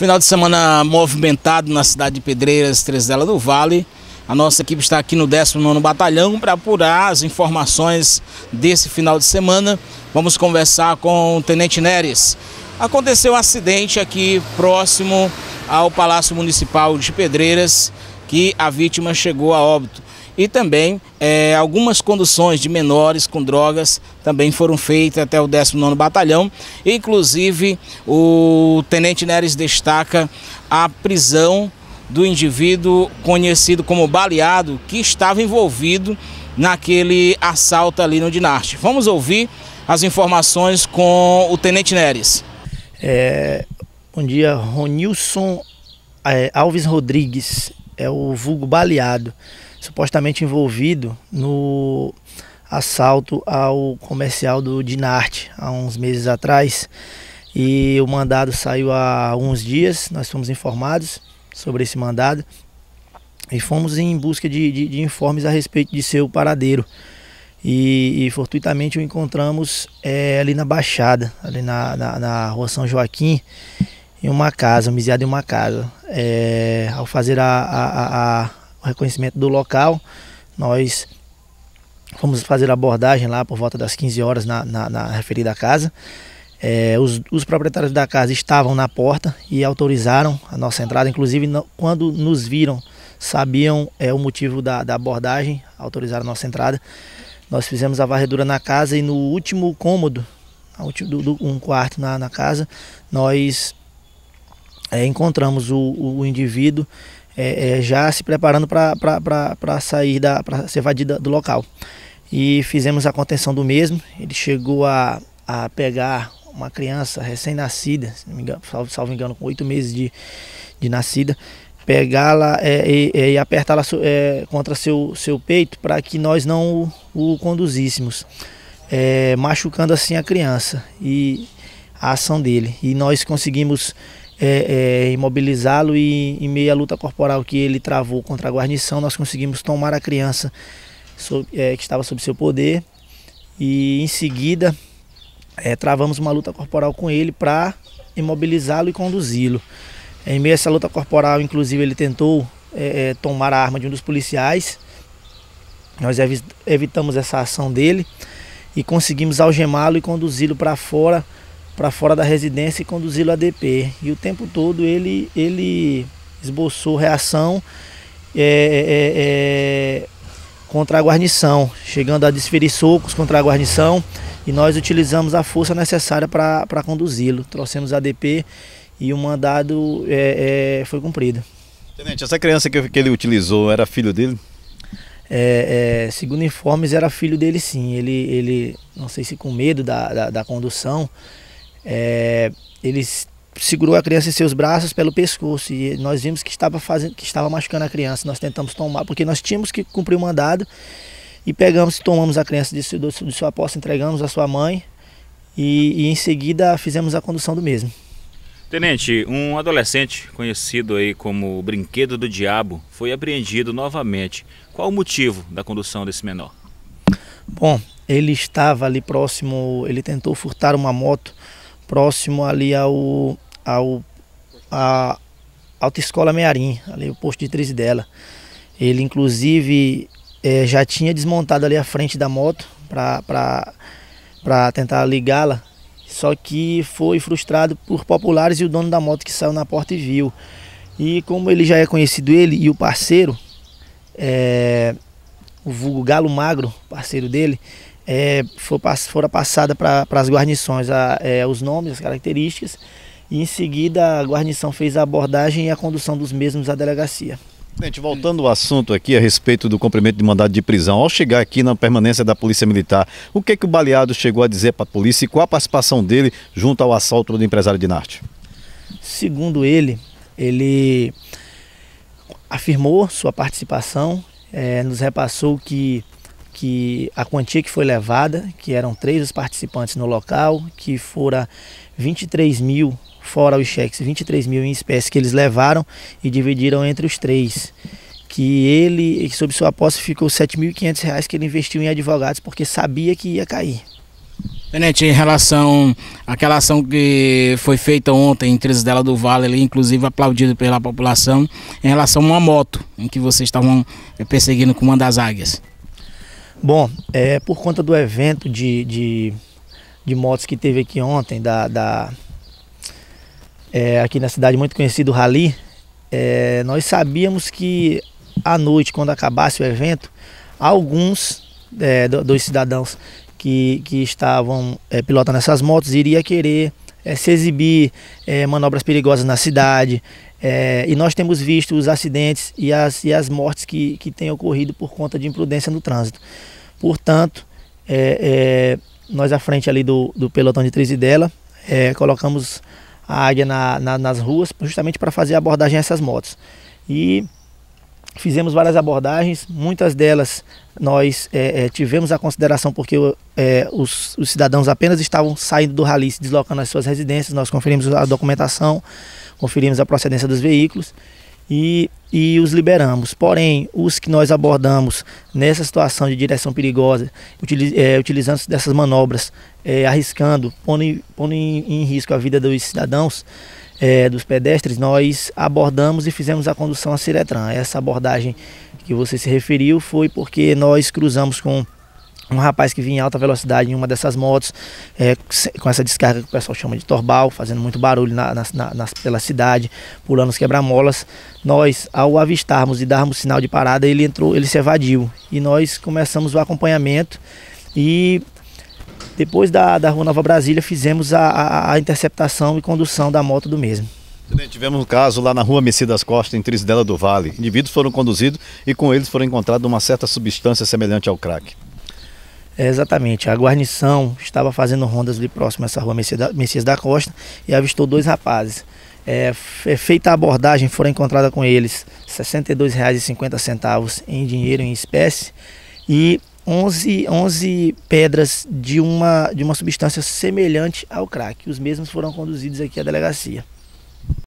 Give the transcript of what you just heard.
Final de semana movimentado na cidade de Pedreiras, Trezela do Vale. A nossa equipe está aqui no 19 Batalhão para apurar as informações desse final de semana. Vamos conversar com o Tenente Neres. Aconteceu um acidente aqui próximo ao Palácio Municipal de Pedreiras, que a vítima chegou a óbito. E também é, algumas conduções de menores com drogas também foram feitas até o 19º Batalhão. Inclusive, o Tenente Neres destaca a prisão do indivíduo conhecido como Baleado, que estava envolvido naquele assalto ali no Dinarte. Vamos ouvir as informações com o Tenente Neres. É, bom dia, Ronilson é, Alves Rodrigues, é o vulgo Baleado supostamente envolvido no assalto ao comercial do Dinarte há uns meses atrás. E o mandado saiu há uns dias, nós fomos informados sobre esse mandado e fomos em busca de, de, de informes a respeito de seu paradeiro. E, e fortuitamente o encontramos é, ali na Baixada, ali na, na, na, rua São Joaquim, em uma casa, um miseado em uma casa. É, ao fazer a, a, a o reconhecimento do local. Nós fomos fazer a abordagem lá por volta das 15 horas na, na, na referida casa. É, os, os, proprietários da casa estavam na porta e autorizaram a nossa entrada. Inclusive, no, quando nos viram, sabiam é, o motivo da, da abordagem, autorizaram a nossa entrada. Nós fizemos a varredura na casa e no último cômodo, um quarto na, na casa, nós é, encontramos o, o, indivíduo é, é, já se preparando para sair da para ser evadido do local. E fizemos a contenção do mesmo. Ele chegou a, a pegar uma criança recém-nascida, se não me engano, salvo, salvo engano, com oito meses de, de nascida, pegá-la é, e, é, e apertá-la é, contra seu, seu peito para que nós não o, o conduzíssemos, é, machucando assim a criança e a ação dele. E nós conseguimos é, é, imobilizá-lo e em meio à luta corporal que ele travou contra a guarnição, nós conseguimos tomar a criança sob, é, que estava sob seu poder e em seguida é, travamos uma luta corporal com ele para imobilizá-lo e conduzi-lo. Em meio a essa luta corporal, inclusive, ele tentou é, é, tomar a arma de um dos policiais. Nós evitamos essa ação dele e conseguimos algemá-lo e conduzi-lo para fora para fora da residência e conduzi-lo a DP. E o tempo todo ele, ele esboçou reação é, é, é, contra a guarnição, chegando a desferir socos contra a guarnição e nós utilizamos a força necessária para conduzi-lo. Trouxemos a DP e o mandado é, é, foi cumprido. Tenente, essa criança que, que ele utilizou era filho dele? É, é, segundo informes, era filho dele sim. Ele, ele não sei se com medo da, da, da condução, é, ele segurou a criança em seus braços pelo pescoço e nós vimos que estava fazendo, que estava machucando a criança. Nós tentamos tomar, porque nós tínhamos que cumprir o mandado e pegamos, tomamos a criança de, de, de sua posse, entregamos à sua mãe e, e em seguida fizemos a condução do mesmo. Tenente, um adolescente conhecido aí como o Brinquedo do Diabo foi apreendido novamente. Qual o motivo da condução desse menor? Bom, ele estava ali próximo, ele tentou furtar uma moto próximo ali ao, ao a Autoescola Mearim, ali o posto de trise dela. Ele inclusive é, já tinha desmontado ali a frente da moto para tentar ligá-la, só que foi frustrado por populares e o dono da moto que saiu na porta e viu. E como ele já é conhecido, ele e o parceiro, é, o vulgo Galo Magro, parceiro dele, é, for, para as guarnições a, é, os nomes, as características, e em seguida a guarnição fez a abordagem e a condução dos mesmos à delegacia. Gente, voltando ao assunto aqui a respeito do cumprimento de mandado de prisão, ao chegar aqui na permanência da Polícia Militar, o que, é que o baleado chegou a dizer para a polícia e qual a participação dele junto ao assalto do empresário de Narte? Segundo ele, ele afirmou sua participação, é, nos repassou que que a quantia que foi levada, que eram três os participantes no local, que fora 23 mil, fora os cheques, 23 mil em espécie que eles levaram e dividiram entre os três. Que ele, sob sua posse, ficou R$ 7.500 que ele investiu em advogados porque sabia que ia cair. Tenente, em relação àquela ação que foi feita ontem em Trisdela do Vale, ali, inclusive aplaudido pela população, em relação a uma moto em que vocês estavam eh, perseguindo com uma das águias. Bom, é por conta do evento de, de, de motos que teve aqui ontem, da, da é, aqui na cidade muito conhecido Rally, é, nós sabíamos que à noite, quando acabasse o evento, alguns é, dos cidadãos que, que estavam é, pilotando essas motos iria querer é, se exibir, é, manobras perigosas na cidade. É, e nós temos visto os acidentes e as, e as mortes que, que têm ocorrido por conta de imprudência no trânsito. Portanto, é, é, nós à frente ali do, do pelotão de Trizidela, é, colocamos a águia na, na, nas ruas justamente para fazer a abordagem a essas motos. E fizemos várias abordagens, muitas delas nós é, é, tivemos a consideração porque é, os, os, cidadãos apenas estavam saindo do rally, se deslocando às suas residências, nós conferimos a documentação, conferimos a procedência dos veículos e, e os liberamos. Porém, os que nós abordamos nessa situação de direção perigosa, utiliz, é, utilizando dessas manobras, é, arriscando, pondo, pondo em, em risco a vida dos cidadãos, é, dos pedestres, nós abordamos e fizemos a condução a Ciretran. Essa abordagem que você se referiu foi porque nós cruzamos com um rapaz que vinha em alta velocidade em uma dessas motos, é, com essa descarga que o pessoal chama de torbal, fazendo muito barulho na, na, na, pela cidade, pulando os quebra-molas. Nós, ao avistarmos e darmos sinal de parada, ele entrou, ele se evadiu. E nós começamos o acompanhamento e depois da, da Rua Nova Brasília, fizemos a, a, a interceptação e condução da moto do mesmo. Tivemos um caso lá na rua Messias Costa, em Trisdela do Vale. Indivíduos foram conduzidos e com eles foram encontrados uma certa substância semelhante ao crack. É, exatamente. A guarnição estava fazendo rondas ali próximo a essa rua Messias da, da Costa e avistou dois rapazes. É, é feita a abordagem, foram encontrados com eles R$ 62,50 em dinheiro em espécie e 11, 11 pedras de uma, de uma substância semelhante ao crack. Os mesmos foram conduzidos aqui à delegacia.